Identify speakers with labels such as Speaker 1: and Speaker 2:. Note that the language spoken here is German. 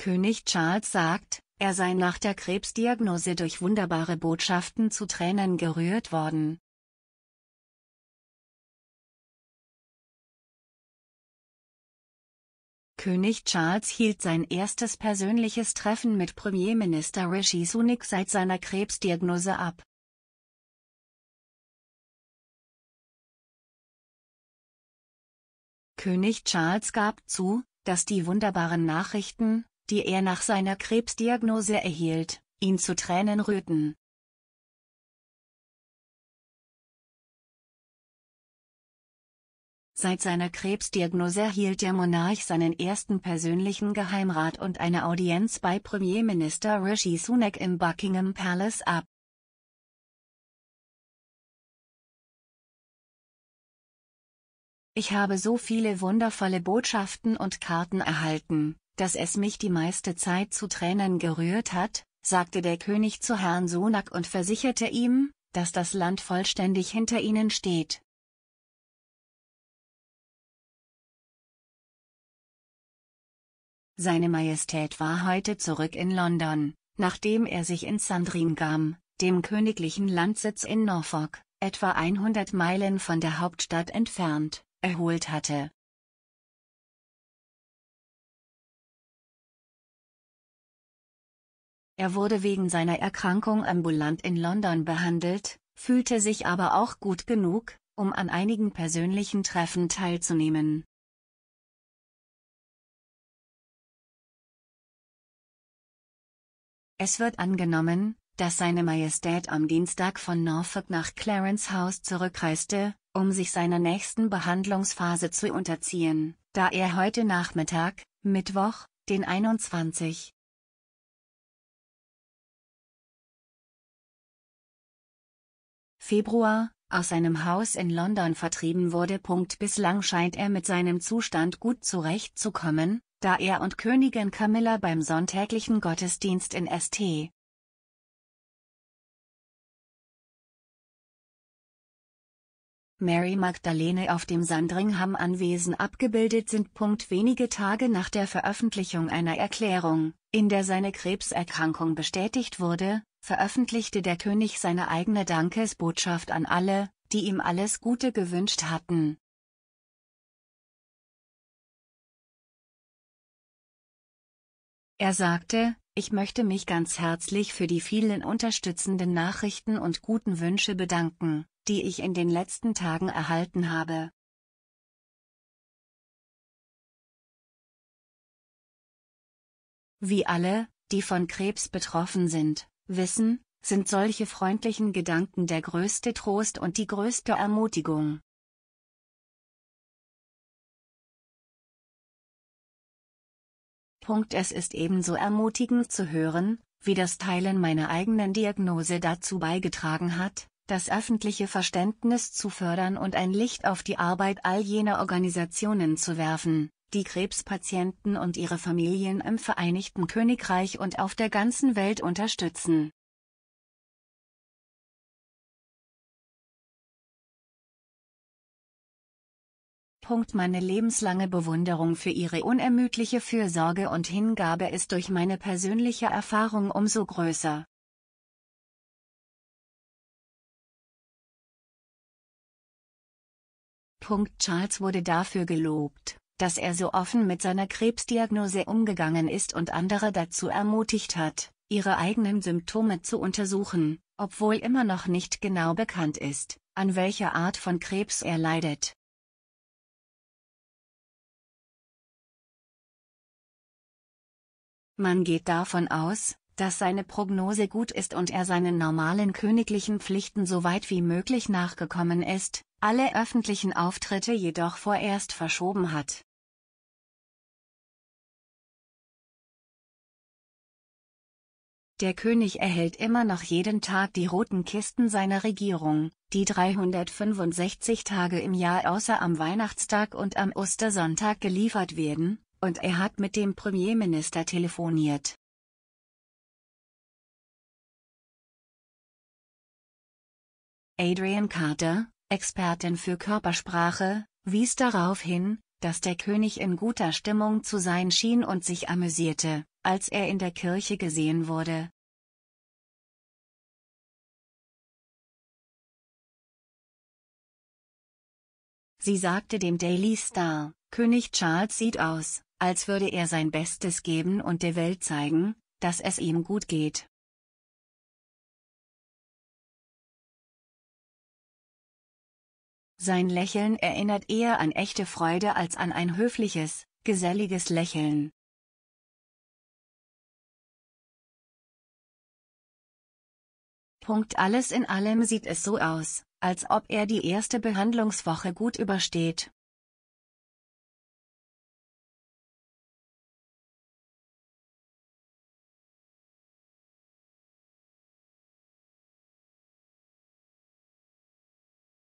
Speaker 1: König Charles sagt, er sei nach der Krebsdiagnose durch wunderbare Botschaften zu Tränen gerührt worden. König Charles hielt sein erstes persönliches Treffen mit Premierminister Rishi Sunak seit seiner Krebsdiagnose ab. König Charles gab zu, dass die wunderbaren Nachrichten, die er nach seiner Krebsdiagnose erhielt, ihn zu Tränen rührten. Seit seiner Krebsdiagnose erhielt der Monarch seinen ersten persönlichen Geheimrat und eine Audienz bei Premierminister Rishi Sunak im Buckingham Palace ab. Ich habe so viele wundervolle Botschaften und Karten erhalten dass es mich die meiste Zeit zu Tränen gerührt hat, sagte der König zu Herrn Sonak und versicherte ihm, dass das Land vollständig hinter ihnen steht.
Speaker 2: Seine Majestät
Speaker 1: war heute zurück in London, nachdem er sich in Sandringham, dem königlichen Landsitz in Norfolk, etwa 100 Meilen von der Hauptstadt entfernt,
Speaker 2: erholt hatte.
Speaker 1: Er wurde wegen seiner Erkrankung ambulant in London behandelt, fühlte sich aber auch gut genug, um an einigen persönlichen Treffen
Speaker 2: teilzunehmen.
Speaker 1: Es wird angenommen, dass seine Majestät am Dienstag von Norfolk nach Clarence House zurückreiste, um sich seiner nächsten Behandlungsphase zu unterziehen, da er heute Nachmittag, Mittwoch, den 21. Februar, aus seinem Haus in London vertrieben wurde. Bislang scheint er mit seinem Zustand gut zurechtzukommen, da er und Königin Camilla beim sonntäglichen Gottesdienst in St. Mary Magdalene auf dem Sandringham-Anwesen abgebildet sind. Wenige Tage nach der Veröffentlichung einer Erklärung, in der seine Krebserkrankung bestätigt wurde, veröffentlichte der König seine eigene Dankesbotschaft an alle, die ihm alles Gute gewünscht hatten. Er sagte, ich möchte mich ganz herzlich für die vielen unterstützenden Nachrichten und guten Wünsche bedanken, die ich in den letzten Tagen erhalten habe. Wie alle, die von Krebs betroffen sind, wissen, sind solche freundlichen Gedanken der größte Trost und die größte Ermutigung.
Speaker 2: Punkt. Es ist
Speaker 1: ebenso ermutigend zu hören, wie das Teilen meiner eigenen Diagnose dazu beigetragen hat, das öffentliche Verständnis zu fördern und ein Licht auf die Arbeit all jener Organisationen zu werfen, die Krebspatienten und ihre Familien im Vereinigten Königreich und auf der ganzen Welt unterstützen. Meine lebenslange Bewunderung für ihre unermüdliche Fürsorge und Hingabe ist durch meine persönliche Erfahrung umso größer.
Speaker 2: Charles wurde
Speaker 1: dafür gelobt dass er so offen mit seiner Krebsdiagnose umgegangen ist und andere dazu ermutigt hat, ihre eigenen Symptome zu untersuchen, obwohl immer noch nicht genau bekannt ist, an welcher Art von Krebs er leidet. Man geht davon aus, dass seine Prognose gut ist und er seinen normalen königlichen Pflichten so weit wie möglich nachgekommen ist, alle öffentlichen Auftritte jedoch vorerst verschoben hat. Der König erhält immer noch jeden Tag die roten Kisten seiner Regierung, die 365 Tage im Jahr außer am Weihnachtstag und am Ostersonntag geliefert werden, und er hat mit dem Premierminister
Speaker 2: telefoniert.
Speaker 1: Adrian Carter, Expertin für Körpersprache, wies darauf hin, dass der König in guter Stimmung zu sein schien und sich amüsierte als er in der Kirche gesehen wurde.
Speaker 2: Sie sagte dem
Speaker 1: Daily Star, König Charles sieht aus, als würde er sein Bestes geben und der Welt zeigen, dass es ihm gut geht.
Speaker 2: Sein Lächeln erinnert eher an echte Freude als an ein höfliches, geselliges Lächeln. Punkt alles in allem sieht es so aus, als ob er die erste Behandlungswoche gut übersteht.